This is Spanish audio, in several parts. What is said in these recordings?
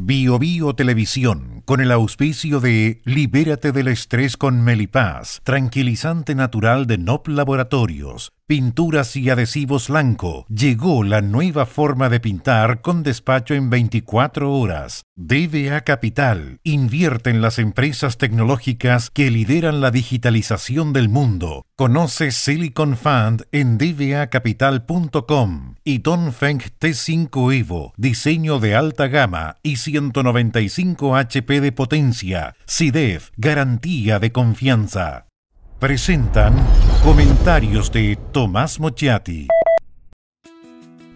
Bio, Bio Televisión con el auspicio de Libérate del estrés con Melipaz, tranquilizante natural de NOP Laboratorios, pinturas y adhesivos blanco, Llegó la nueva forma de pintar con despacho en 24 horas. DBA Capital invierte en las empresas tecnológicas que lideran la digitalización del mundo. Conoce Silicon Fund en dvacapital.com y Feng T5 Evo, diseño de alta gama y 195 HP de Potencia, SIDEF, Garantía de Confianza. Presentan comentarios de Tomás Mochiati.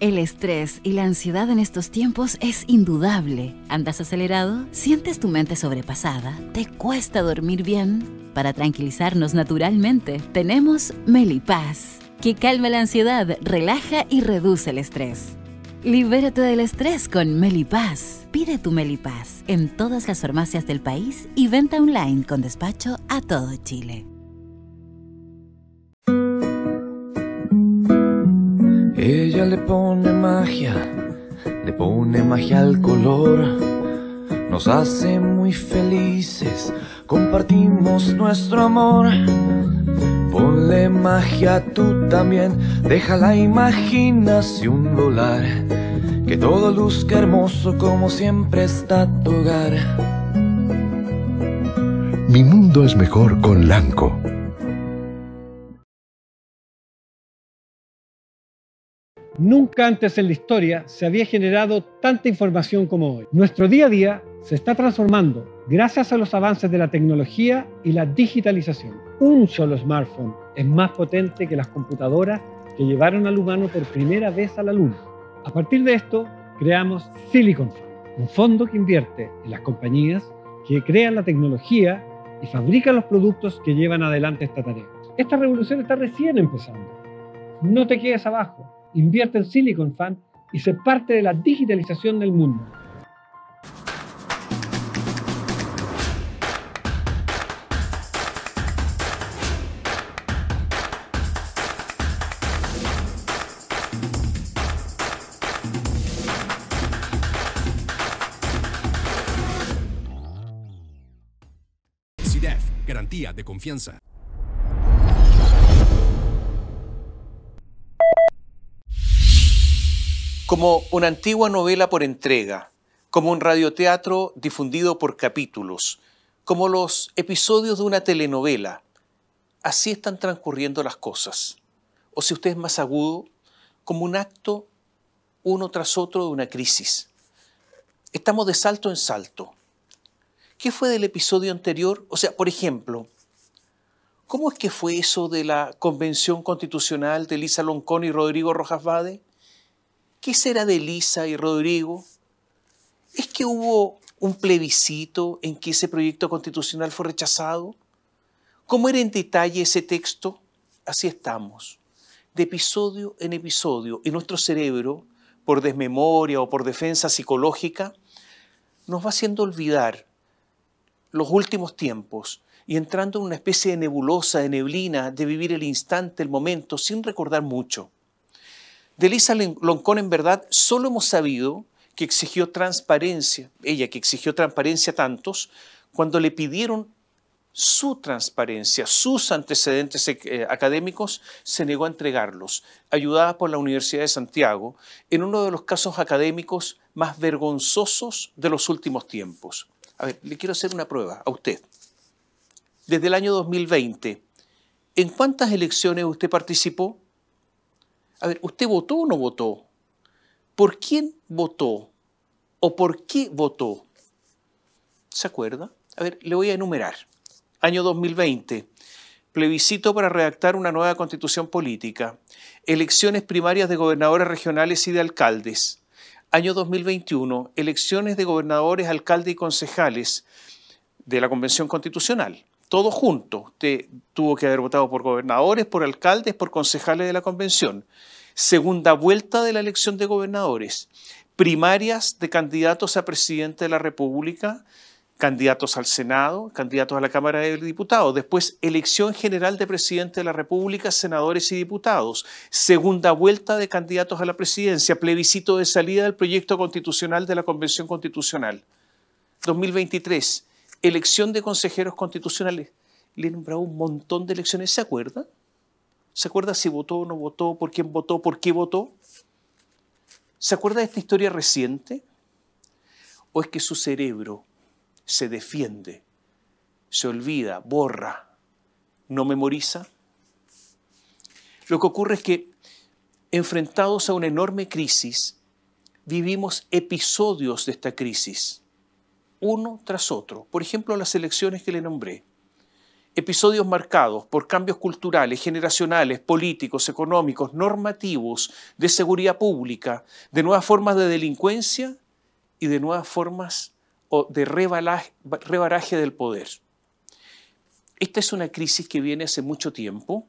El estrés y la ansiedad en estos tiempos es indudable. ¿Andas acelerado? ¿Sientes tu mente sobrepasada? ¿Te cuesta dormir bien? Para tranquilizarnos naturalmente, tenemos Melipaz, que calma la ansiedad, relaja y reduce el estrés. Libérate del estrés con Melipaz. Pide tu Melipaz en todas las farmacias del país y venta online con despacho a todo Chile. Ella le pone magia, le pone magia al color. Nos hace muy felices, compartimos nuestro amor de magia tú también. Deja la imaginación volar, que todo luzca hermoso como siempre está tu hogar. Mi mundo es mejor con Lanco. Nunca antes en la historia se había generado tanta información como hoy. Nuestro día a día se está transformando gracias a los avances de la tecnología y la digitalización un solo smartphone es más potente que las computadoras que llevaron al humano por primera vez a la Luna. A partir de esto, creamos Silicon Fund, un fondo que invierte en las compañías que crean la tecnología y fabrican los productos que llevan adelante esta tarea. Esta revolución está recién empezando. No te quedes abajo, invierte en Silicon Fund y se parte de la digitalización del mundo. de confianza. Como una antigua novela por entrega, como un radioteatro difundido por capítulos, como los episodios de una telenovela, así están transcurriendo las cosas. O si usted es más agudo, como un acto uno tras otro de una crisis. Estamos de salto en salto. ¿Qué fue del episodio anterior? O sea, por ejemplo, ¿Cómo es que fue eso de la convención constitucional de Elisa Loncón y Rodrigo Rojas Vade? ¿Qué será de Elisa y Rodrigo? ¿Es que hubo un plebiscito en que ese proyecto constitucional fue rechazado? ¿Cómo era en detalle ese texto? Así estamos, de episodio en episodio, y nuestro cerebro, por desmemoria o por defensa psicológica, nos va haciendo olvidar los últimos tiempos, y entrando en una especie de nebulosa, de neblina, de vivir el instante, el momento, sin recordar mucho. Delisa Loncón, en verdad, solo hemos sabido que exigió transparencia, ella que exigió transparencia a tantos, cuando le pidieron su transparencia, sus antecedentes eh, académicos, se negó a entregarlos, ayudada por la Universidad de Santiago, en uno de los casos académicos más vergonzosos de los últimos tiempos. A ver, le quiero hacer una prueba a usted desde el año 2020, ¿en cuántas elecciones usted participó? A ver, ¿usted votó o no votó? ¿Por quién votó? ¿O por qué votó? ¿Se acuerda? A ver, le voy a enumerar. Año 2020, plebiscito para redactar una nueva constitución política, elecciones primarias de gobernadores regionales y de alcaldes. Año 2021, elecciones de gobernadores, alcaldes y concejales de la Convención Constitucional todo junto. tuvo que haber votado por gobernadores, por alcaldes, por concejales de la convención. Segunda vuelta de la elección de gobernadores. Primarias de candidatos a presidente de la República, candidatos al Senado, candidatos a la Cámara de Diputados. Después, elección general de presidente de la República, senadores y diputados. Segunda vuelta de candidatos a la presidencia. Plebiscito de salida del proyecto constitucional de la Convención Constitucional. 2023 elección de consejeros constitucionales. Le he nombrado un montón de elecciones, ¿se acuerda? ¿Se acuerda si votó o no votó, por quién votó, por qué votó? ¿Se acuerda de esta historia reciente? ¿O es que su cerebro se defiende, se olvida, borra, no memoriza? Lo que ocurre es que, enfrentados a una enorme crisis, vivimos episodios de esta crisis uno tras otro. Por ejemplo, las elecciones que le nombré. Episodios marcados por cambios culturales, generacionales, políticos, económicos, normativos, de seguridad pública, de nuevas formas de delincuencia y de nuevas formas de rebaraje del poder. Esta es una crisis que viene hace mucho tiempo,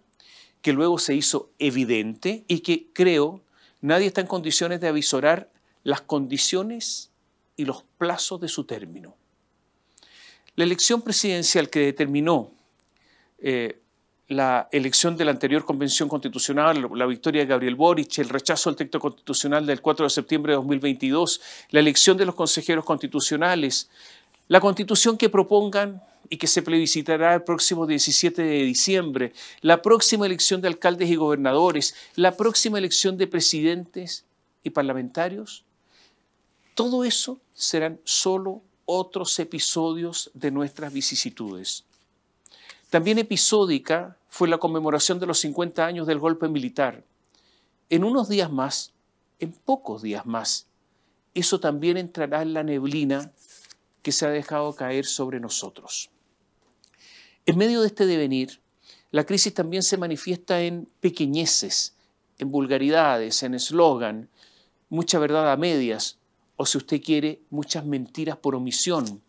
que luego se hizo evidente y que creo nadie está en condiciones de avisorar las condiciones y los plazos de su término. La elección presidencial que determinó eh, la elección de la anterior convención constitucional, la victoria de Gabriel Boric, el rechazo al texto constitucional del 4 de septiembre de 2022, la elección de los consejeros constitucionales, la constitución que propongan y que se plebiscitará el próximo 17 de diciembre, la próxima elección de alcaldes y gobernadores, la próxima elección de presidentes y parlamentarios, todo eso serán solo otros episodios de nuestras vicisitudes. También episódica fue la conmemoración de los 50 años del golpe militar. En unos días más, en pocos días más, eso también entrará en la neblina que se ha dejado caer sobre nosotros. En medio de este devenir, la crisis también se manifiesta en pequeñeces, en vulgaridades, en eslogan, mucha verdad a medias, o si usted quiere, muchas mentiras por omisión,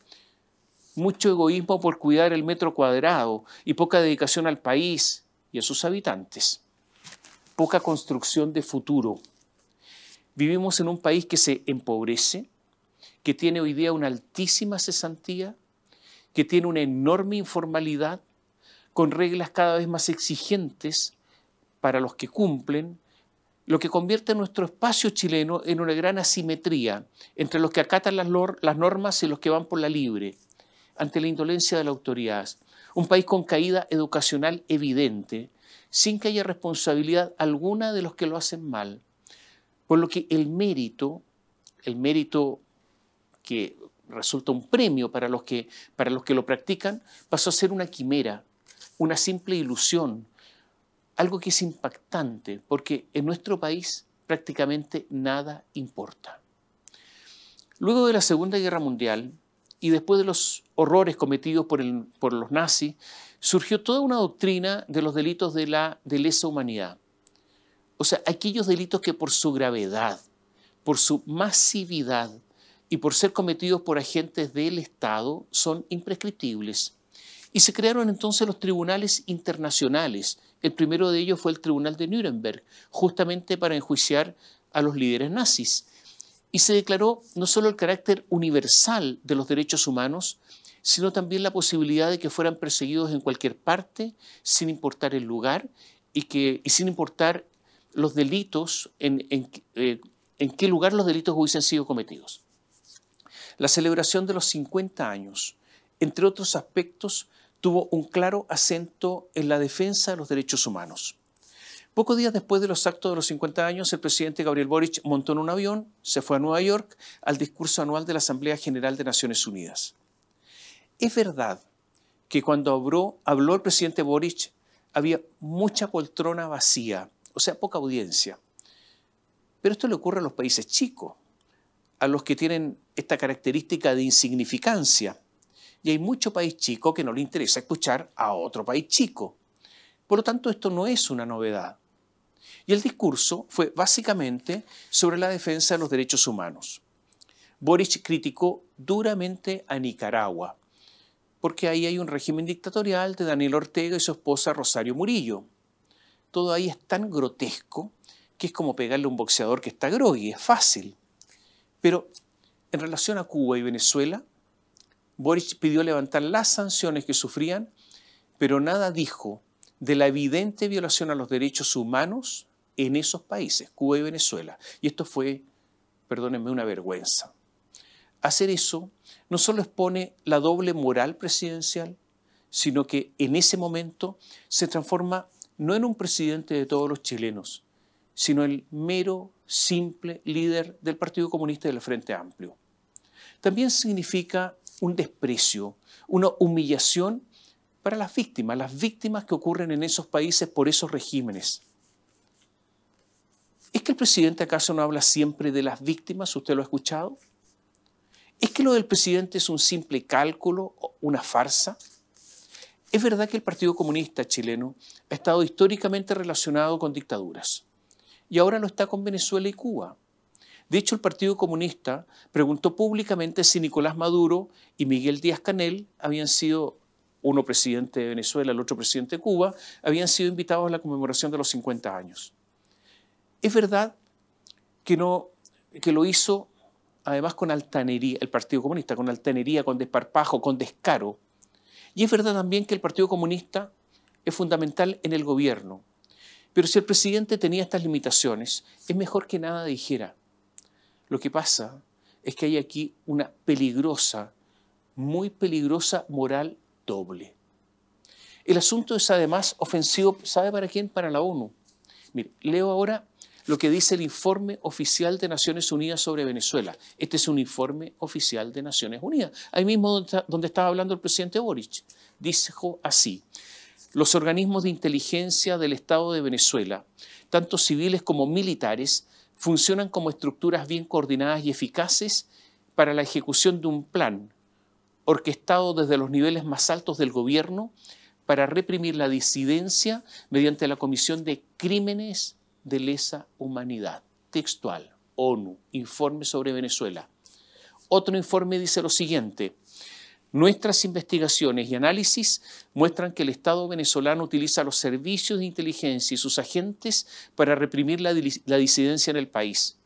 mucho egoísmo por cuidar el metro cuadrado y poca dedicación al país y a sus habitantes, poca construcción de futuro. Vivimos en un país que se empobrece, que tiene hoy día una altísima cesantía, que tiene una enorme informalidad, con reglas cada vez más exigentes para los que cumplen lo que convierte nuestro espacio chileno en una gran asimetría entre los que acatan las, normas y los que van por la libre, ante la indolencia de la autoridad. Un país con caída educacional evidente, sin que haya responsabilidad alguna de los que lo hacen mal. Por lo que el mérito, el mérito que resulta un premio para los que, para los que lo practican, pasó a ser una quimera, una simple ilusión, algo que es impactante, porque en nuestro país prácticamente nada importa. Luego de la Segunda Guerra Mundial y después de los horrores cometidos por, por los nazis, surgió toda una doctrina de los delitos de, la, de lesa humanidad. O sea, aquellos delitos que por su gravedad, por su masividad y por ser cometidos por agentes del Estado son imprescriptibles. Y se crearon entonces los tribunales internacionales el primero de ellos fue el Tribunal de Nuremberg, justamente para enjuiciar a los líderes nazis. Y se declaró no solo el carácter universal de los derechos humanos, sino también la posibilidad de que fueran perseguidos en cualquier parte, sin importar el lugar y, que, sin importar los delitos, en, eh, en qué lugar los delitos hubiesen sido cometidos. La celebración de los 50 años, entre otros aspectos, tuvo un claro acento en la defensa de los derechos humanos. Pocos días después de los actos de los 50 años, el presidente Gabriel Boric montó en un avión, se fue a Nueva York al discurso anual de la Asamblea General de Naciones Unidas. Es verdad que cuando habló, el presidente Boric había mucha poltrona vacía, o sea, poca audiencia. Pero esto le ocurre a los países chicos, a los que tienen esta característica de insignificancia y hay mucho país chico que no le interesa escuchar a otro país chico. Por lo tanto, esto no es una novedad. Y el discurso fue básicamente sobre la defensa de los derechos humanos. Boric criticó duramente a Nicaragua, porque ahí hay un régimen dictatorial de Daniel Ortega y su esposa Rosario Murillo. Todo ahí es tan grotesco que es como pegarle a un boxeador que está grogui, es fácil. Pero en relación a Cuba y Venezuela, Boric pidió levantar las sanciones que sufrían, pero nada dijo de la evidente violación a los derechos humanos en esos países, Cuba y Venezuela. Y esto fue, perdónenme, una vergüenza. Hacer eso no solo expone la doble moral presidencial, sino que en ese momento se transforma no en un presidente de todos los chilenos, sino el mero, simple líder del Partido Comunista y del Frente Amplio. También significa un desprecio, una humillación para las víctimas, las víctimas que ocurren en esos países por esos regímenes. ¿Es que el presidente acaso no habla siempre de las víctimas? ¿Usted lo ha escuchado? ¿Es que lo del presidente es un simple cálculo, una farsa? Es verdad que el Partido Comunista chileno ha estado históricamente relacionado con dictaduras y ahora lo está con Venezuela y Cuba. De hecho, el Partido Comunista preguntó públicamente si Nicolás Maduro y Miguel Díaz Canel habían sido uno presidente de Venezuela, el otro presidente de Cuba, habían sido invitados a la conmemoración de los 50 años. Es verdad que, que lo hizo además con altanería, el Partido Comunista, con altanería, con desparpajo, con descaro. Y es verdad también que el Partido Comunista es fundamental en el gobierno. Pero si el presidente tenía estas limitaciones, es mejor que nada dijera. Lo que pasa es que hay aquí una peligrosa, muy peligrosa moral doble. El asunto es además ofensivo, ¿sabe para quién? Para la ONU. Mire, leo ahora lo que dice el informe oficial de Naciones Unidas sobre Venezuela. Este es un informe oficial de Naciones Unidas, ahí mismo donde, donde estaba hablando el presidente Boric. Dijo así, los organismos de inteligencia del Estado de Venezuela, tanto civiles como militares, funcionan como estructuras bien coordinadas y eficaces para la ejecución de un plan, orquestado desde los niveles más altos del gobierno, para reprimir la disidencia mediante la comisión de crímenes de lesa humanidad. Textual, ONU, informe sobre Venezuela. Otro informe dice lo siguiente, Nuestras investigaciones y análisis muestran que el Estado venezolano utiliza los servicios de inteligencia y sus agentes para reprimir la, disidencia en el país.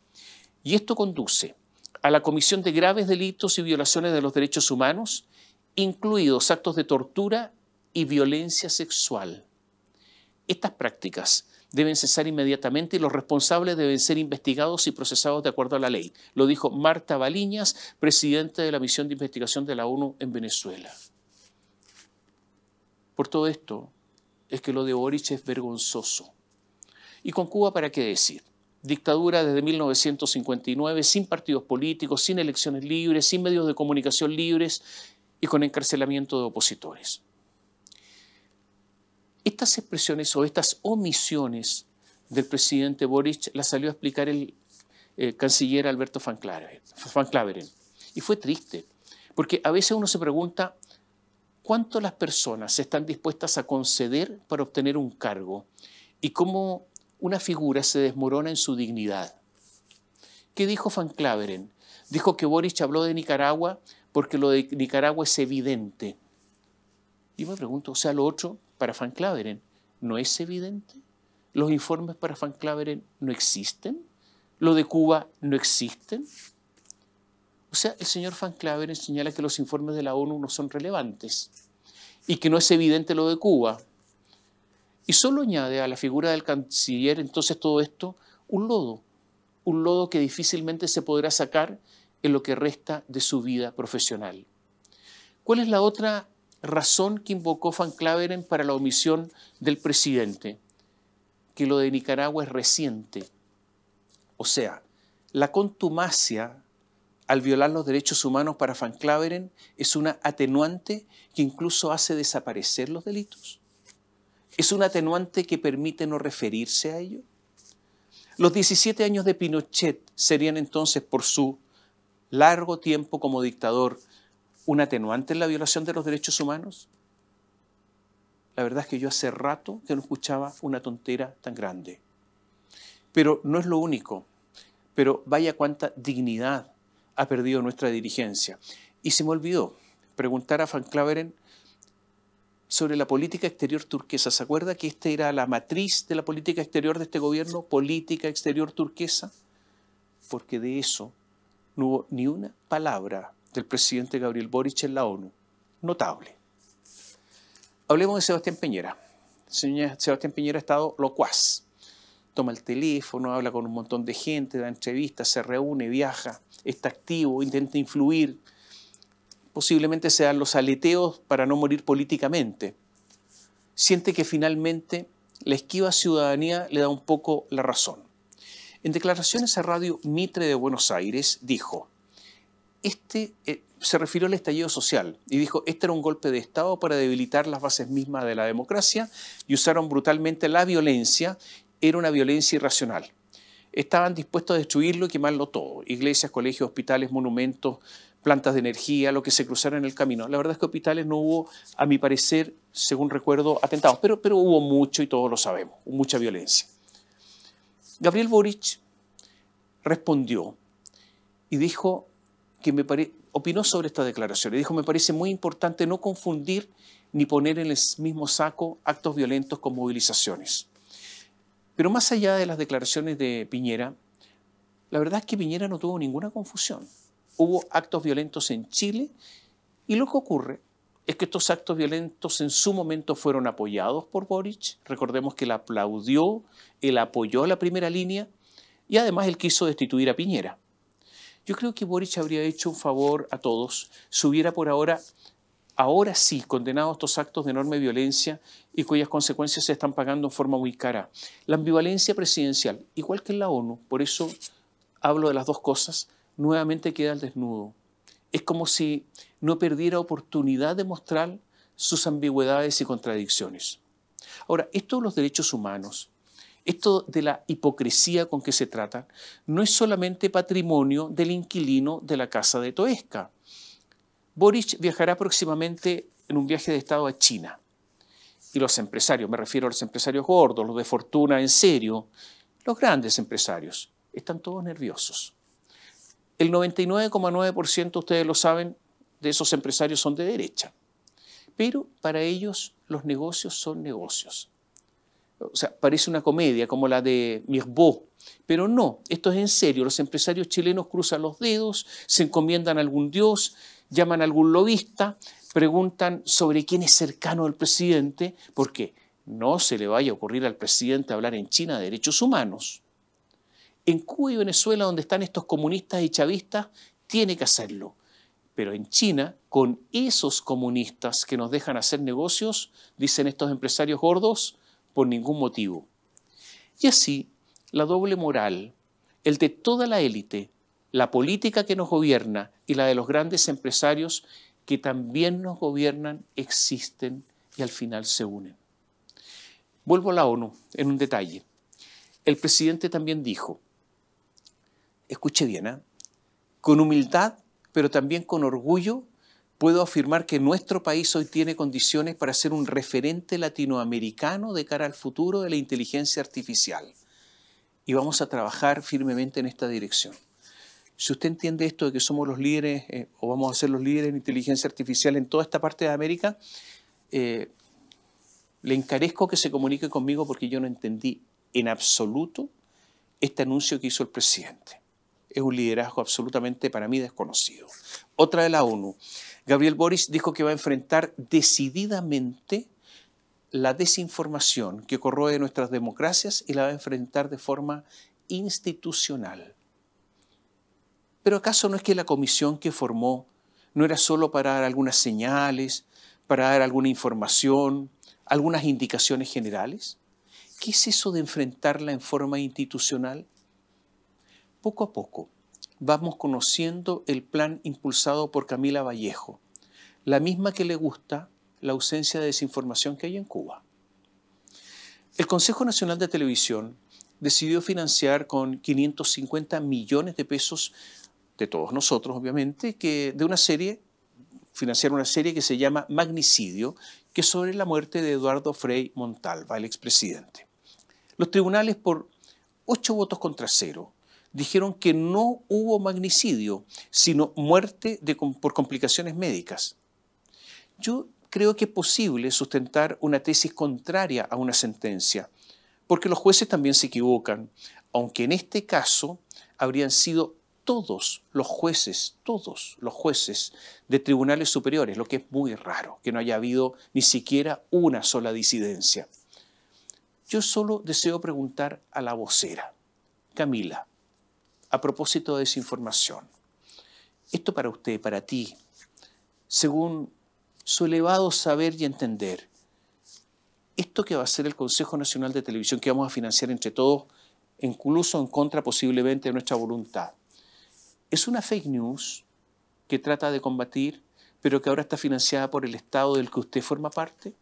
Y esto conduce a la comisión de graves delitos y violaciones de los derechos humanos, incluidos actos de tortura y violencia sexual. Estas prácticas deben cesar inmediatamente y los responsables deben ser investigados y procesados de acuerdo a la ley. Lo dijo Marta Baliñas, presidenta de la misión de investigación de la ONU en Venezuela. Por todo esto es que lo de Boric es vergonzoso. ¿Y con Cuba para qué decir? Dictadura desde 1959, sin partidos políticos, sin elecciones libres, sin medios de comunicación libres y con encarcelamiento de opositores. Estas expresiones o estas omisiones del presidente Boric las salió a explicar el eh, canciller Alberto Van Claveren, Y fue triste, porque a veces uno se pregunta cuánto las personas están dispuestas a conceder para obtener un cargo y cómo una figura se desmorona en su dignidad. ¿Qué dijo Van Claveren? Dijo que Boric habló de Nicaragua porque lo de Nicaragua es evidente, y me pregunto, o sea, lo otro para Van Claveren no es evidente. Los informes para Van Claveren no existen. Lo de Cuba no existen. O sea, el señor Van Claveren señala que los informes de la ONU no son relevantes y que no es evidente lo de Cuba. Y solo añade a la figura del canciller entonces todo esto un lodo, un lodo que difícilmente se podrá sacar en lo que resta de su vida profesional. ¿Cuál es la otra razón que invocó Van Claveren para la omisión del presidente, que lo de Nicaragua es reciente. O sea, la contumacia al violar los derechos humanos para Van Claveren es una atenuante que incluso hace desaparecer los delitos. Es un atenuante que permite no referirse a ello. Los 17 años de Pinochet serían entonces, por su largo tiempo como dictador, un atenuante en la violación de los derechos humanos? La verdad es que yo hace rato que no escuchaba una tontera tan grande. Pero no es lo único. Pero vaya cuánta dignidad ha perdido nuestra dirigencia. Y se me olvidó preguntar a Van Claveren sobre la política exterior turquesa. ¿Se acuerda que esta era la matriz de la política exterior de este gobierno? Política exterior turquesa. Porque de eso no hubo ni una palabra el presidente Gabriel Boric en la ONU. Notable. Hablemos de Sebastián Peñera... Sebastián Peñera ha estado locuaz. Toma el teléfono, habla con un montón de gente, da entrevistas, se reúne, viaja, está activo, intenta influir. Posiblemente sean los aleteos para no morir políticamente. Siente que finalmente la esquiva ciudadanía le da un poco la razón. En declaraciones a Radio Mitre de Buenos Aires dijo, este eh, se refirió al estallido social y dijo, este era un golpe de Estado para debilitar las bases mismas de la democracia y usaron brutalmente la violencia, era una violencia irracional. Estaban dispuestos a destruirlo y quemarlo todo, iglesias, colegios, hospitales, monumentos, plantas de energía, lo que se cruzara en el camino. La verdad es que hospitales no hubo, a mi parecer, según recuerdo, atentados, pero, pero hubo mucho y todos lo sabemos, mucha violencia. Gabriel Boric respondió y dijo que me opinó sobre estas declaraciones. Dijo, me parece muy importante no confundir ni poner en el mismo saco actos violentos con movilizaciones. Pero más allá de las declaraciones de Piñera, la verdad es que Piñera no tuvo ninguna confusión. Hubo actos violentos en Chile y lo que ocurre es que estos actos violentos en su momento fueron apoyados por Boric. Recordemos que él aplaudió, él apoyó la primera línea y además él quiso destituir a Piñera. Yo creo que Boric habría hecho un favor a todos si hubiera por ahora, ahora sí, condenado estos actos de enorme violencia y cuyas consecuencias se están pagando en forma muy cara. La ambivalencia presidencial, igual que en la ONU, por eso hablo de las dos cosas, nuevamente queda al desnudo. Es como si no perdiera oportunidad de mostrar sus ambigüedades y contradicciones. Ahora, esto de los derechos humanos esto de la hipocresía con que se trata no es solamente patrimonio del inquilino de la casa de Toesca. Boric viajará próximamente en un viaje de Estado a China. Y los empresarios, me refiero a los empresarios gordos, los de fortuna en serio, los grandes empresarios, están todos nerviosos. El 99,9%, ustedes lo saben, de esos empresarios son de derecha. Pero para ellos los negocios son negocios o sea, parece una comedia como la de Mirbeau, pero no, esto es en serio. Los empresarios chilenos cruzan los dedos, se encomiendan a algún dios, llaman a algún lobista, preguntan sobre quién es cercano al presidente, porque no se le vaya a ocurrir al presidente hablar en China de derechos humanos. En Cuba y Venezuela, donde están estos comunistas y chavistas, tiene que hacerlo. Pero en China, con esos comunistas que nos dejan hacer negocios, dicen estos empresarios gordos, por ningún motivo. Y así, la doble moral, el de toda la élite, la política que nos gobierna y la de los grandes empresarios que también nos gobiernan, existen y al final se unen. Vuelvo a la ONU en un detalle. El presidente también dijo, escuche bien, ¿ah? con humildad, pero también con orgullo, puedo afirmar que nuestro país hoy tiene condiciones para ser un referente latinoamericano de cara al futuro de la inteligencia artificial. Y vamos a trabajar firmemente en esta dirección. Si usted entiende esto de que somos los líderes eh, o vamos a ser los líderes en inteligencia artificial en toda esta parte de América, eh, le encarezco que se comunique conmigo porque yo no entendí en absoluto este anuncio que hizo el presidente. Es un liderazgo absolutamente para mí desconocido. Otra de la ONU. Gabriel Boris dijo que va a enfrentar decididamente la desinformación que corroe nuestras democracias y la va a enfrentar de forma institucional. Pero ¿acaso no es que la comisión que formó no era solo para dar algunas señales, para dar alguna información, algunas indicaciones generales? ¿Qué es eso de enfrentarla en forma institucional? Poco a poco, vamos conociendo el plan impulsado por Camila Vallejo, la misma que le gusta la ausencia de desinformación que hay en Cuba. El Consejo Nacional de Televisión decidió financiar con 550 millones de pesos de todos nosotros, obviamente, que de una serie, financiar una serie que se llama Magnicidio, que es sobre la muerte de Eduardo Frei Montalva, el expresidente. Los tribunales, por ocho votos contra cero, dijeron que no hubo magnicidio, sino muerte por complicaciones médicas. Yo creo que es posible sustentar una tesis contraria a una sentencia, porque los jueces también se equivocan, aunque en este caso habrían sido todos los jueces, todos los jueces de tribunales superiores, lo que es muy raro, que no haya habido ni siquiera una sola disidencia. Yo solo deseo preguntar a la vocera, Camila, a propósito de desinformación. Esto para usted, para ti, según su elevado saber y entender, esto que va a ser el Consejo Nacional de Televisión, que vamos a financiar entre todos, incluso en contra posiblemente de nuestra voluntad, es una fake news que trata de combatir, pero que ahora está financiada por el Estado del que usted forma parte?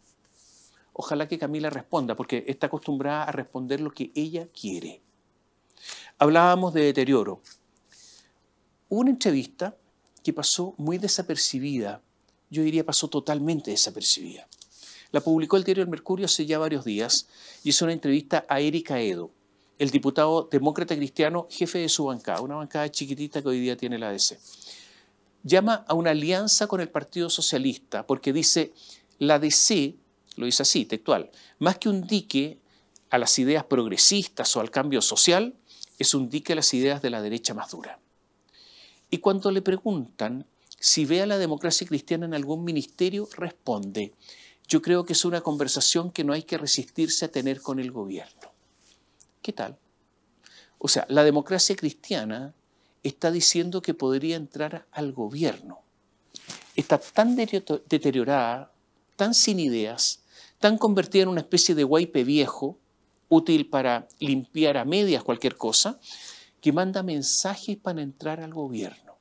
Ojalá que Camila responda, porque está acostumbrada a responder lo que ella quiere hablábamos de deterioro. una entrevista que pasó muy desapercibida, yo diría pasó totalmente desapercibida. La publicó el diario El Mercurio hace ya varios días y hizo una entrevista a Erika Edo, el diputado demócrata cristiano, jefe de su bancada, una bancada chiquitita que hoy día tiene la ADC. Llama a una alianza con el Partido Socialista porque dice, la ADC, lo dice así, textual, más que un dique a las ideas progresistas o al cambio social, es un a las ideas de la derecha más dura. Y cuando le preguntan si ve a la democracia cristiana en algún ministerio, responde, yo creo que es una conversación que no hay que resistirse a tener con el gobierno. ¿Qué tal? O sea, la democracia cristiana está diciendo que podría entrar al gobierno. Está tan deteriorada, tan sin ideas, tan convertida en una especie de guaype viejo, útil para limpiar a medias cualquier cosa, que manda mensajes para entrar al gobierno.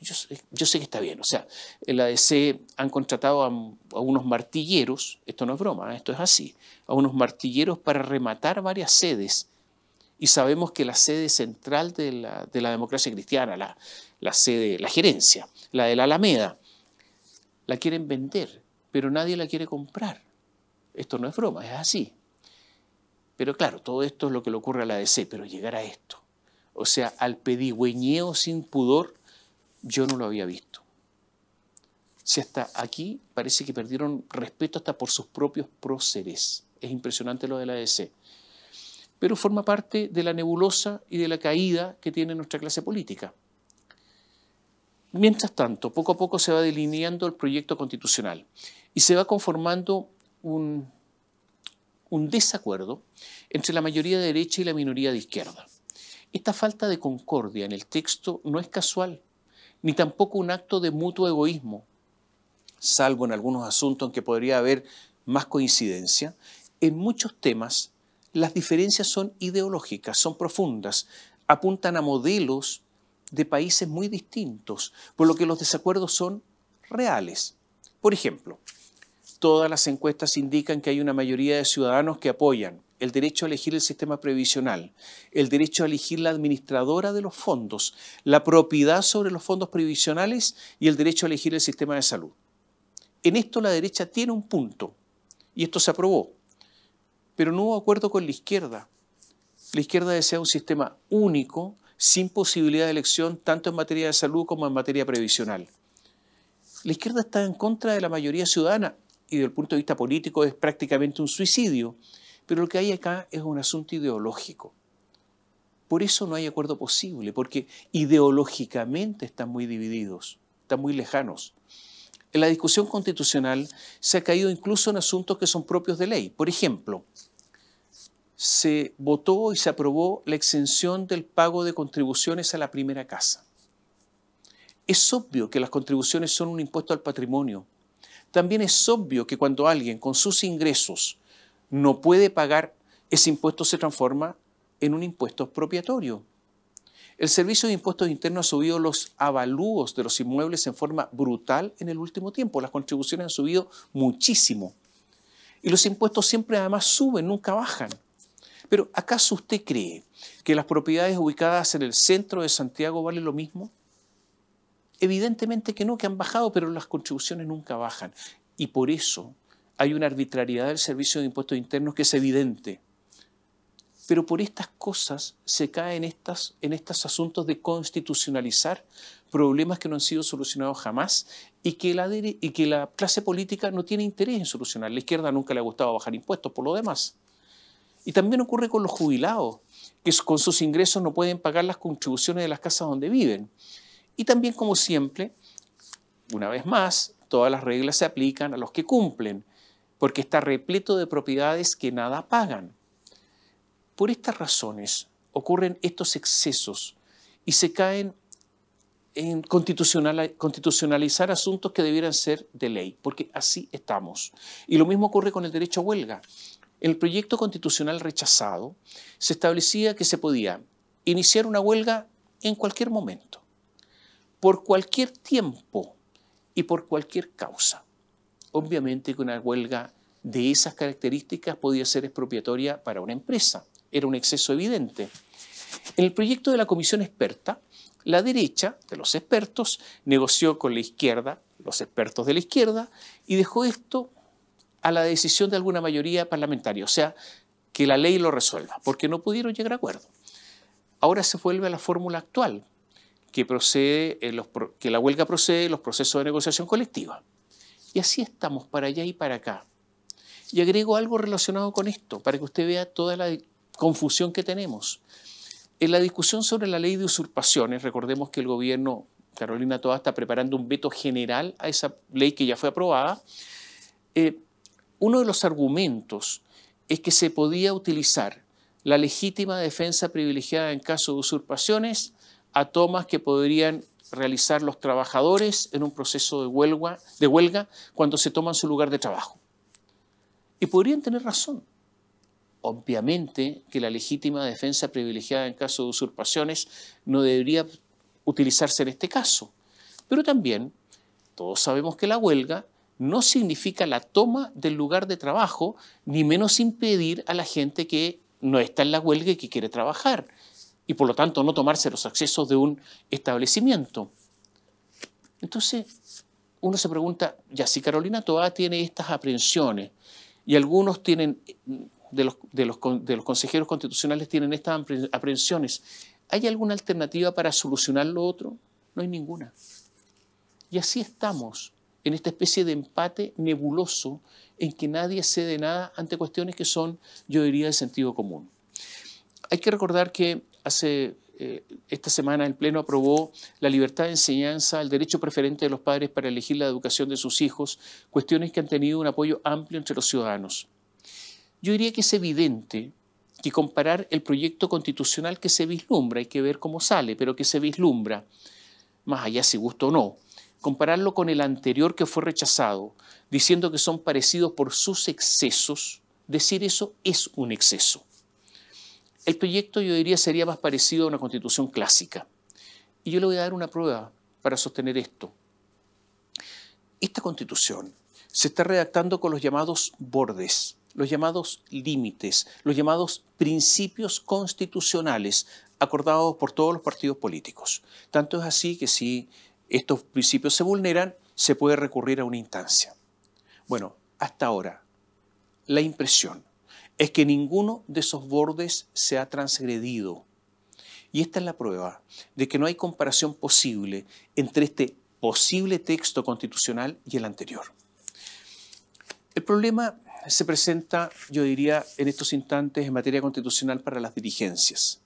Yo, sé que está bien, o sea, en la DC han contratado a, unos martilleros, esto no es broma, ¿eh? esto es así, a unos martilleros para rematar varias sedes y sabemos que la sede central de la, de la democracia cristiana, la, sede, la gerencia, la de la Alameda, la quieren vender, pero nadie la quiere comprar. Esto no es broma, es así. Pero claro, todo esto es lo que le ocurre a la DC, pero llegar a esto, o sea, al pedigüeñeo sin pudor, yo no lo había visto. Si hasta aquí parece que perdieron respeto hasta por sus propios próceres. Es impresionante lo de la DC. Pero forma parte de la nebulosa y de la caída que tiene nuestra clase política. Mientras tanto, poco a poco se va delineando el proyecto constitucional y se va conformando un un desacuerdo entre la mayoría de derecha y la minoría de izquierda. Esta falta de concordia en el texto no es casual, ni tampoco un acto de mutuo egoísmo, salvo en algunos asuntos en que podría haber más coincidencia, en muchos temas las diferencias son ideológicas, son profundas, apuntan a modelos de países muy distintos, por lo que los desacuerdos son reales. Por ejemplo, todas las encuestas indican que hay una mayoría de ciudadanos que apoyan el derecho a elegir el sistema previsional, el derecho a elegir la administradora de los fondos, la propiedad sobre los fondos previsionales y el derecho a elegir el sistema de salud. En esto la derecha tiene un punto y esto se aprobó, pero no hubo acuerdo con la izquierda. La izquierda desea un sistema único, sin posibilidad de elección, tanto en materia de salud como en materia previsional. La izquierda está en contra de la mayoría ciudadana, y desde el punto de vista político es prácticamente un suicidio, pero lo que hay acá es un asunto ideológico. Por eso no hay acuerdo posible, porque ideológicamente están muy divididos, están muy lejanos. En la discusión constitucional se ha caído incluso en asuntos que son propios de ley. Por ejemplo, se votó y se aprobó la exención del pago de contribuciones a la primera casa. Es obvio que las contribuciones son un impuesto al patrimonio también es obvio que cuando alguien con sus ingresos no puede pagar, ese impuesto se transforma en un impuesto expropiatorio. El Servicio de Impuestos Internos ha subido los avalúos de los inmuebles en forma brutal en el último tiempo. Las contribuciones han subido muchísimo. Y los impuestos siempre además suben, nunca bajan. Pero ¿acaso usted cree que las propiedades ubicadas en el centro de Santiago valen lo mismo? Evidentemente que no, que han bajado, pero las contribuciones nunca bajan. Y por eso hay una arbitrariedad del Servicio de Impuestos Internos que es evidente. Pero por estas cosas se caen en estos asuntos de constitucionalizar problemas que no han sido solucionados jamás y que, la, y que la clase política no tiene interés en solucionar. La izquierda nunca le ha gustado bajar impuestos por lo demás. Y también ocurre con los jubilados, que con sus ingresos no pueden pagar las contribuciones de las casas donde viven. Y también, como siempre, una vez más, todas las reglas se aplican a los que cumplen, porque está repleto de propiedades que nada pagan. Por estas razones ocurren estos excesos y se caen en constitucionalizar asuntos que debieran ser de ley, porque así estamos. Y lo mismo ocurre con el derecho a huelga. En el proyecto constitucional rechazado se establecía que se podía iniciar una huelga en cualquier momento por cualquier tiempo y por cualquier causa. Obviamente que una huelga de esas características podía ser expropiatoria para una empresa. Era un exceso evidente. En el proyecto de la comisión experta, la derecha de los expertos negoció con la izquierda, los expertos de la izquierda, y dejó esto a la decisión de alguna mayoría parlamentaria, o sea, que la ley lo resuelva, porque no pudieron llegar a acuerdo. Ahora se vuelve a la fórmula actual, que, procede eh, que la huelga procede los procesos de negociación colectiva. Y así estamos para allá y para acá. Y agrego algo relacionado con esto, para que usted vea toda la confusión que tenemos. En la discusión sobre la ley de usurpaciones, recordemos que el gobierno, Carolina Toda, está preparando un veto general a esa ley que ya fue aprobada. Eh, uno de los argumentos es que se podía utilizar la legítima defensa privilegiada en caso de usurpaciones a tomas que podrían realizar los trabajadores en un proceso de huelga, de huelga cuando se toman su lugar de trabajo. Y podrían tener razón. Obviamente que la legítima defensa privilegiada en caso de usurpaciones no debería utilizarse en este caso. Pero también todos sabemos que la huelga no significa la toma del lugar de trabajo, ni menos impedir a la gente que no está en la huelga y que quiere trabajar y por lo tanto no tomarse los accesos de un establecimiento. Entonces, uno se pregunta, ya si Carolina Toa tiene estas aprehensiones y algunos tienen, de los, consejeros constitucionales tienen estas aprehensiones, ¿hay alguna alternativa para solucionar lo otro? No hay ninguna. Y así estamos, en esta especie de empate nebuloso en que nadie cede nada ante cuestiones que son, yo diría, de sentido común. Hay que recordar que hace eh, esta semana el Pleno aprobó la libertad de enseñanza, el derecho preferente de los padres para elegir la educación de sus hijos, cuestiones que han tenido un apoyo amplio entre los ciudadanos. Yo diría que es evidente que comparar el proyecto constitucional que se vislumbra, hay que ver cómo sale, pero que se vislumbra, más allá si gusto o no, compararlo con el anterior que fue rechazado, diciendo que son parecidos por sus excesos, decir eso es un exceso. El proyecto, yo diría, sería más parecido a una constitución clásica. Y yo le voy a dar una prueba para sostener esto. Esta constitución se está redactando con los llamados bordes, los llamados límites, los llamados principios constitucionales acordados por todos los partidos políticos. Tanto es así que si estos principios se vulneran, se puede recurrir a una instancia. Bueno, hasta ahora, la impresión es que ninguno de esos bordes se ha transgredido. Y esta es la prueba de que no hay comparación posible entre este posible texto constitucional y el anterior. El problema se presenta, yo diría, en estos instantes en materia constitucional para las dirigencias.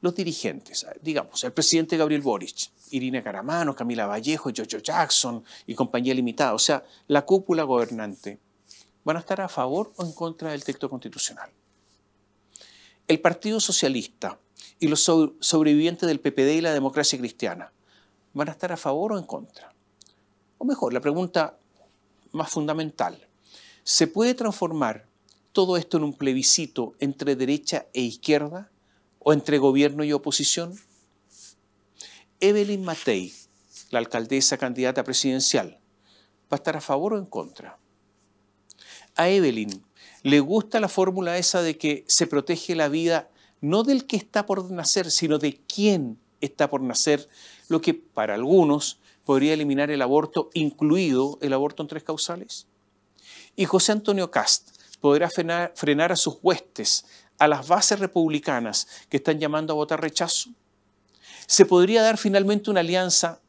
Los dirigentes, digamos, el presidente Gabriel Boric, Irina Caramano, Camila Vallejo, Jojo Jackson y compañía limitada, o sea, la cúpula gobernante, van a estar a favor o en contra del texto constitucional. El Partido Socialista y los sobrevivientes del PPD y la democracia cristiana van a estar a favor o en contra. O mejor, la pregunta más fundamental, ¿se puede transformar todo esto en un plebiscito entre derecha e izquierda o entre gobierno y oposición? Evelyn Matei, la alcaldesa candidata presidencial, va a estar a favor o en contra a Evelyn le gusta la fórmula esa de que se protege la vida no del que está por nacer, sino de quién está por nacer, lo que para algunos podría eliminar el aborto, incluido el aborto en tres causales. Y José Antonio Cast podrá frenar, frenar a sus huestes, a las bases republicanas que están llamando a votar rechazo. Se podría dar finalmente una alianza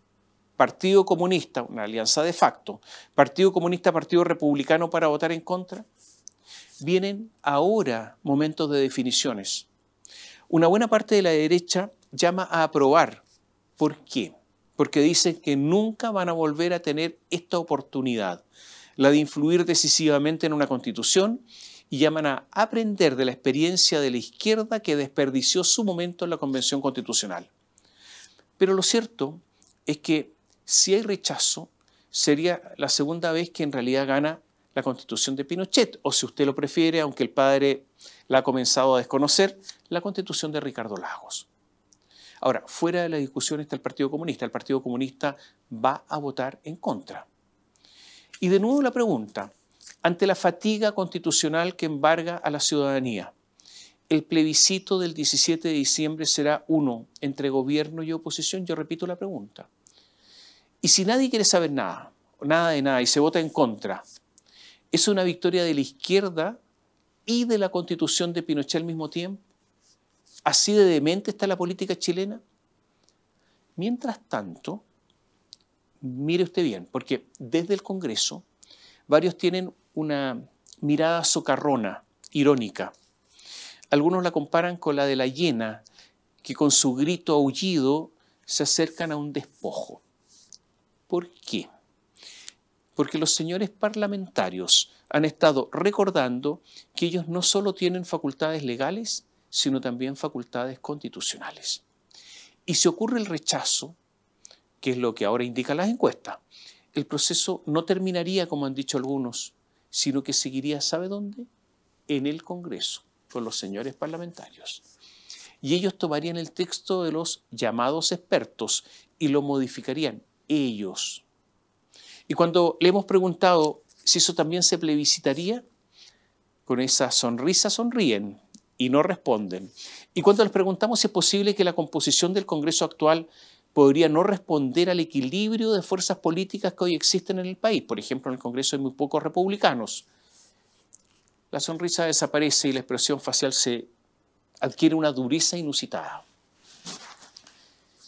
Partido Comunista, una alianza de facto, Partido Comunista, Partido Republicano para votar en contra? Vienen ahora momentos de definiciones. Una buena parte de la derecha llama a aprobar. ¿Por qué? Porque dicen que nunca van a volver a tener esta oportunidad, la de influir decisivamente en una constitución y llaman a aprender de la experiencia de la izquierda que desperdició su momento en la Convención Constitucional. Pero lo cierto es que si hay rechazo, sería la segunda vez que en realidad gana la constitución de Pinochet, o si usted lo prefiere, aunque el padre la ha comenzado a desconocer, la constitución de Ricardo Lagos. Ahora, fuera de la discusión está el Partido Comunista. El Partido Comunista va a votar en contra. Y de nuevo la pregunta, ante la fatiga constitucional que embarga a la ciudadanía, el plebiscito del 17 de diciembre será uno entre gobierno y oposición. Yo repito la pregunta. Y si nadie quiere saber nada, nada de nada, y se vota en contra, es una victoria de la izquierda y de la constitución de Pinochet al mismo tiempo. Así de demente está la política chilena. Mientras tanto, mire usted bien, porque desde el Congreso varios tienen una mirada socarrona, irónica. Algunos la comparan con la de la hiena, que con su grito aullido se acercan a un despojo. ¿Por qué? Porque los señores parlamentarios han estado recordando que ellos no solo tienen facultades legales, sino también facultades constitucionales. Y si ocurre el rechazo, que es lo que ahora indican las encuestas, el proceso no terminaría, como han dicho algunos, sino que seguiría, ¿sabe dónde? En el Congreso, con los señores parlamentarios. Y ellos tomarían el texto de los llamados expertos y lo modificarían ellos. Y cuando le hemos preguntado si eso también se plebiscitaría, con esa sonrisa sonríen y no responden. Y cuando les preguntamos si es posible que la composición del Congreso actual podría no responder al equilibrio de fuerzas políticas que hoy existen en el país. Por ejemplo, en el Congreso hay muy pocos republicanos. La sonrisa desaparece y la expresión facial se adquiere una dureza inusitada.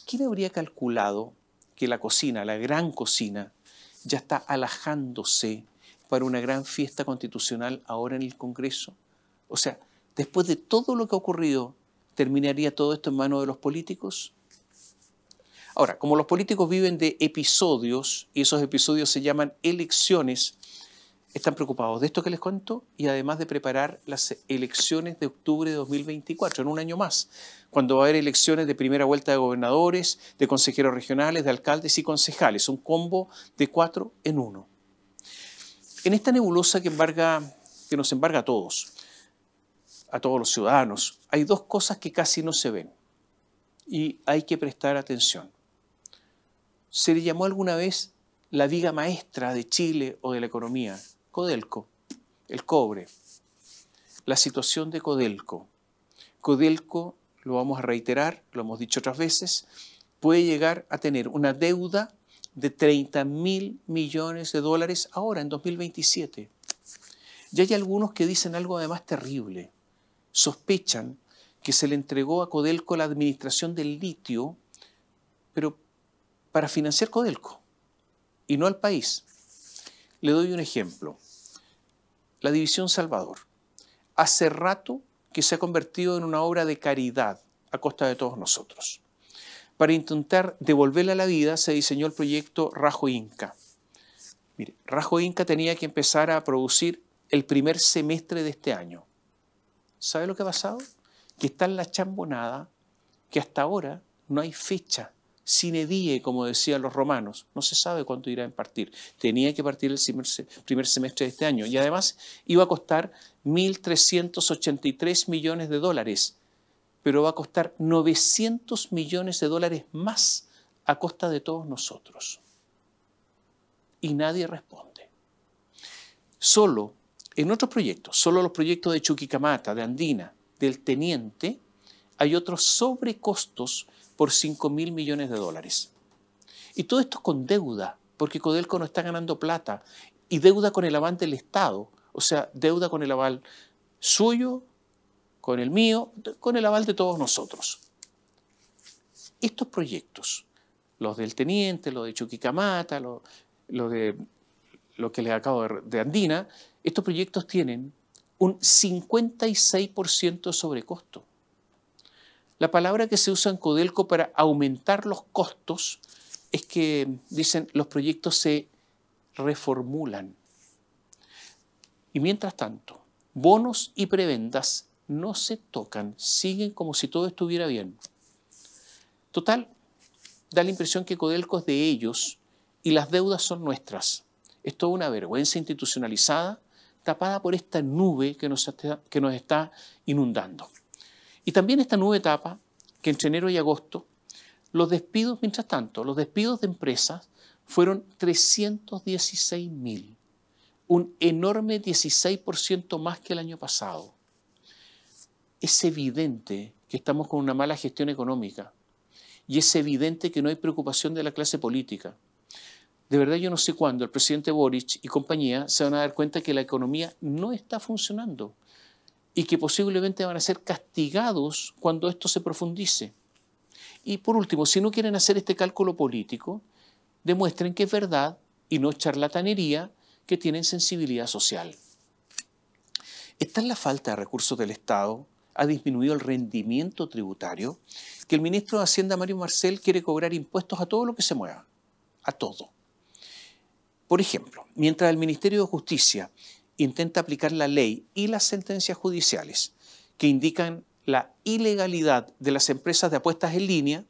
¿Quién habría calculado que la cocina, la gran cocina, ya está alajándose para una gran fiesta constitucional ahora en el Congreso. O sea, después de todo lo que ha ocurrido, ¿terminaría todo esto en manos de los políticos? Ahora, como los políticos viven de episodios, y esos episodios se llaman elecciones, están preocupados de esto que les cuento y además de preparar las elecciones de octubre de 2024, en un año más, cuando va a haber elecciones de primera vuelta de gobernadores, de consejeros regionales, de alcaldes y concejales, un combo de cuatro en uno. En esta nebulosa que, embarga, que nos embarga a todos, a todos los ciudadanos, hay dos cosas que casi no se ven y hay que prestar atención. Se le llamó alguna vez la viga maestra de Chile o de la economía, Codelco, el cobre, la situación de Codelco. Codelco, lo vamos a reiterar, lo hemos dicho otras veces, puede llegar a tener una deuda de 30 mil millones de dólares ahora, en 2027. Y hay algunos que dicen algo además terrible. Sospechan que se le entregó a Codelco la administración del litio, pero para financiar Codelco y no al país. Le doy un ejemplo. La División Salvador. Hace rato que se ha convertido en una obra de caridad a costa de todos nosotros. Para intentar devolverle a la vida se diseñó el proyecto Rajo Inca. Rajo Inca tenía que empezar a producir el primer semestre de este año. ¿Sabe lo que ha pasado? Que está en la chambonada que hasta ahora no hay fecha Cinedie como decían los romanos. No se sabe cuánto irá a partir. Tenía que partir el primer semestre de este año y además iba a costar 1.383 millones de dólares, pero va a costar 900 millones de dólares más a costa de todos nosotros. Y nadie responde. Solo en otros proyectos, solo los proyectos de Chuquicamata, de Andina, del Teniente, hay otros sobrecostos por 5 mil millones de dólares. Y todo esto con deuda, porque Codelco no está ganando plata, y deuda con el aval del Estado, o sea, deuda con el aval suyo, con el mío, con el aval de todos nosotros. Estos proyectos, los del Teniente, los de Chuquicamata, los, de lo que les acabo de, de Andina, estos proyectos tienen un 56% sobrecosto. La palabra que se usa en Codelco para aumentar los costos es que, dicen, los proyectos se reformulan. Y mientras tanto, bonos y prebendas no se tocan, siguen como si todo estuviera bien. Total, da la impresión que Codelco es de ellos y las deudas son nuestras. Es toda una vergüenza institucionalizada tapada por esta nube que nos, que nos está inundando. Y también esta nueva etapa, que entre enero y agosto, los despidos, mientras tanto, los despidos de empresas fueron 316.000, un enorme 16% más que el año pasado. Es evidente que estamos con una mala gestión económica y es evidente que no hay preocupación de la clase política. De verdad yo no sé cuándo el presidente Boric y compañía se van a dar cuenta que la economía no está funcionando y que posiblemente van a ser castigados cuando esto se profundice. Y por último, si no quieren hacer este cálculo político, demuestren que es verdad y no charlatanería que tienen sensibilidad social. Está en la falta de recursos del Estado, ha disminuido el rendimiento tributario, que el ministro de Hacienda, Mario Marcel, quiere cobrar impuestos a todo lo que se mueva, a todo. Por ejemplo, mientras el Ministerio de Justicia intenta aplicar la ley y las sentencias judiciales que indican la ilegalidad de las empresas de apuestas en línea,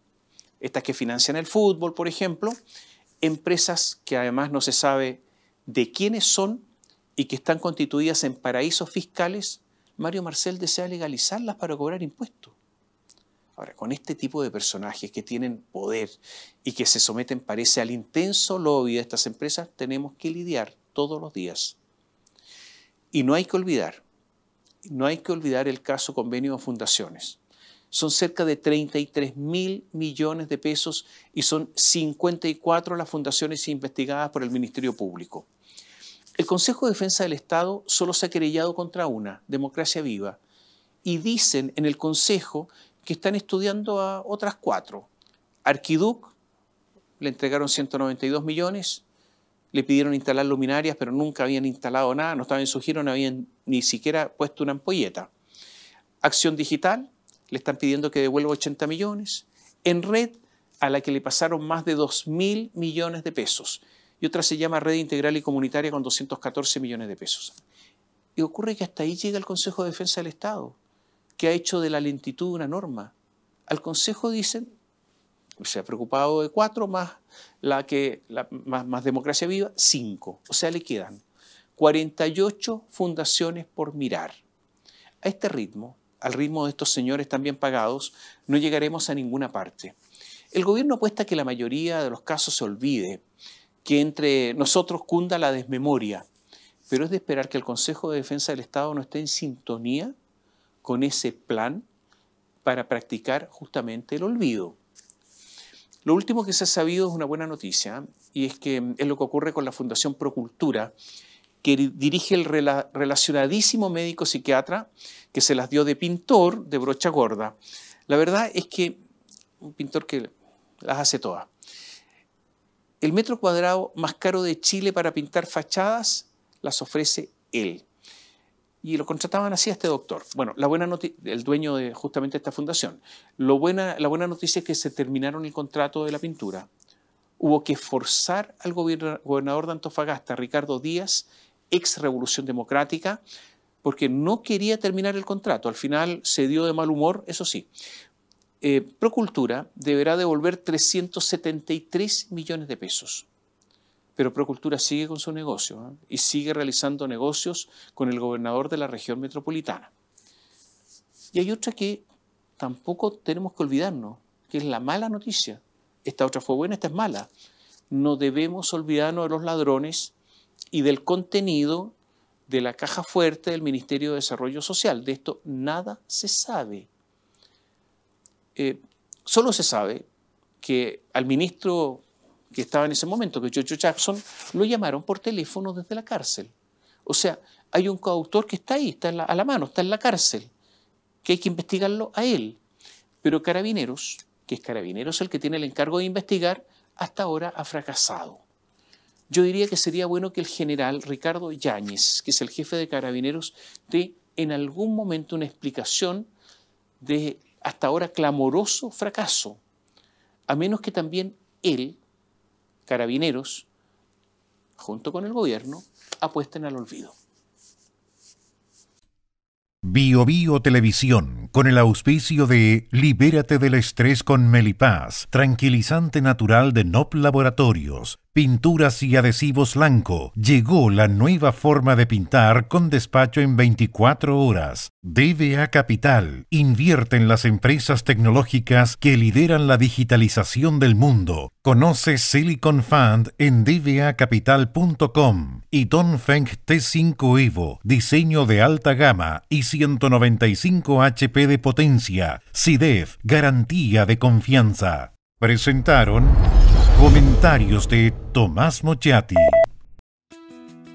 estas que financian el fútbol, por ejemplo, empresas que además no se sabe de quiénes son y que están constituidas en paraísos fiscales, Mario Marcel desea legalizarlas para cobrar impuestos. Ahora, con este tipo de personajes que tienen poder y que se someten, parece, al intenso lobby de estas empresas, tenemos que lidiar todos los días. Y no hay que olvidar, no hay que olvidar el caso convenio de fundaciones. Son cerca de 33 mil millones de pesos y son 54 las fundaciones investigadas por el Ministerio Público. El Consejo de Defensa del Estado solo se ha querellado contra una, Democracia Viva, y dicen en el Consejo que están estudiando a otras cuatro. Arquiduc, le entregaron 192 millones, le pidieron instalar luminarias, pero nunca habían instalado nada, no estaban en su giro, no habían ni siquiera puesto una ampolleta. Acción Digital, le están pidiendo que devuelva 80 millones. En red, a la que le pasaron más de 2 mil millones de pesos. Y otra se llama Red Integral y Comunitaria con 214 millones de pesos. Y ocurre que hasta ahí llega el Consejo de Defensa del Estado, que ha hecho de la lentitud una norma. Al Consejo dicen, se ha preocupado de cuatro más la que la, más, democracia viva, cinco. O sea, le quedan 48 fundaciones por mirar. A este ritmo, al ritmo de estos señores tan bien pagados, no llegaremos a ninguna parte. El gobierno apuesta que la mayoría de los casos se olvide, que entre nosotros cunda la desmemoria, pero es de esperar que el Consejo de Defensa del Estado no esté en sintonía con ese plan para practicar justamente el olvido. Lo último que se ha sabido es una buena noticia y es que mm, es lo que ocurre con la Fundación Procultura, que dirige el relacionadísimo médico psiquiatra que se las dio de pintor de brocha gorda. La verdad es que un pintor que las hace todas. El metro cuadrado más caro de Chile para pintar fachadas las ofrece él y lo contrataban así a este doctor. Bueno, la buena el dueño de justamente esta fundación. Lo buena, la buena noticia es que se terminaron el contrato de la pintura. Hubo que forzar al gobernador de Antofagasta, Ricardo Díaz, ex Revolución Democrática, porque no quería terminar el contrato. Al final se dio de mal humor, eso sí. Eh, Procultura deberá devolver 373 millones de pesos. Pero Procultura sigue con su negocio ¿eh? y sigue realizando negocios con el gobernador de la región metropolitana. Y hay otra que tampoco tenemos que olvidarnos, que es la mala noticia. Esta otra fue buena, esta es mala. No debemos olvidarnos de los ladrones y del contenido de la caja fuerte del Ministerio de Desarrollo Social. De esto nada se sabe. Eh, solo se sabe que al ministro que estaba en ese momento, que es Jackson, lo llamaron por teléfono desde la cárcel. O sea, hay un coautor que está ahí, está a la mano, está en la cárcel, que hay que investigarlo a él. Pero Carabineros, que es Carabineros el que tiene el encargo de investigar, hasta ahora ha fracasado. Yo diría que sería bueno que el general Ricardo Yáñez, que es el jefe de Carabineros, dé en algún momento una explicación de hasta ahora clamoroso fracaso, a menos que también él carabineros, junto con el gobierno, apuesten al olvido. Bio, Televisión, con el auspicio de Libérate del estrés con Melipaz, tranquilizante natural de NOP Laboratorios, pinturas y adhesivos blanco. Llegó la nueva forma de pintar con despacho en 24 horas. DBA Capital invierte en las empresas tecnológicas que lideran la digitalización del mundo. Conoce Silicon Fund en dbacapital.com y Feng T5 Evo, diseño de alta gama y 195 HP de potencia. CIDEF, garantía de confianza. Presentaron comentarios de Tomás Mochiati.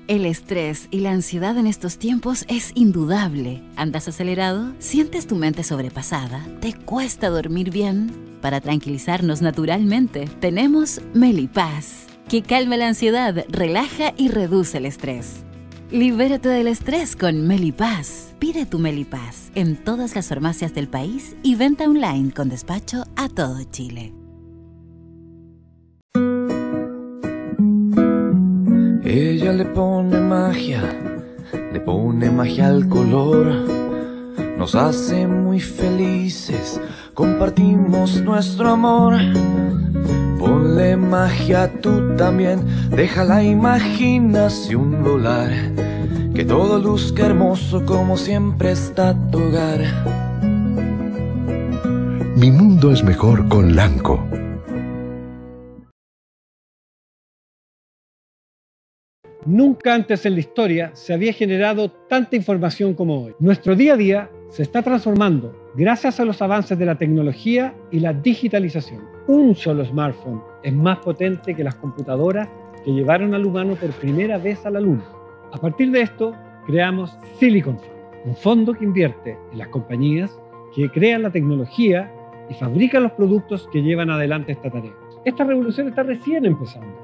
El estrés y la ansiedad en estos tiempos es indudable. ¿Andas acelerado? ¿Sientes tu mente sobrepasada? ¿Te cuesta dormir bien? Para tranquilizarnos naturalmente, tenemos Melipaz, que calma la ansiedad, relaja y reduce el estrés. Libérate del estrés con Melipaz. Pide tu Melipaz en todas las farmacias del país y venta online con despacho a todo Chile. Ella le pone magia, le pone magia al color. Nos hace muy felices, compartimos nuestro amor. Ponle magia tú también, deja la imaginación volar. Que todo luzca hermoso como siempre está tu hogar. Mi mundo es mejor con Lanco. Nunca antes en la historia se había generado tanta información como hoy. Nuestro día a día se está transformando gracias a los avances de la tecnología y la digitalización un solo smartphone es más potente que las computadoras que llevaron al humano por primera vez a la Luna. A partir de esto, creamos Silicon Fund, un fondo que invierte en las compañías que crean la tecnología y fabrican los productos que llevan adelante esta tarea. Esta revolución está recién empezando.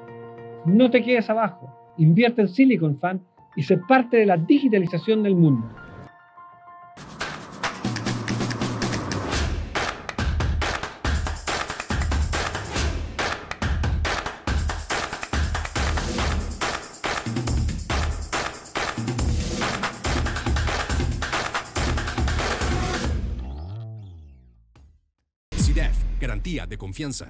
No te quedes abajo, invierte en Silicon Fund y sé parte de la digitalización del mundo. confianza.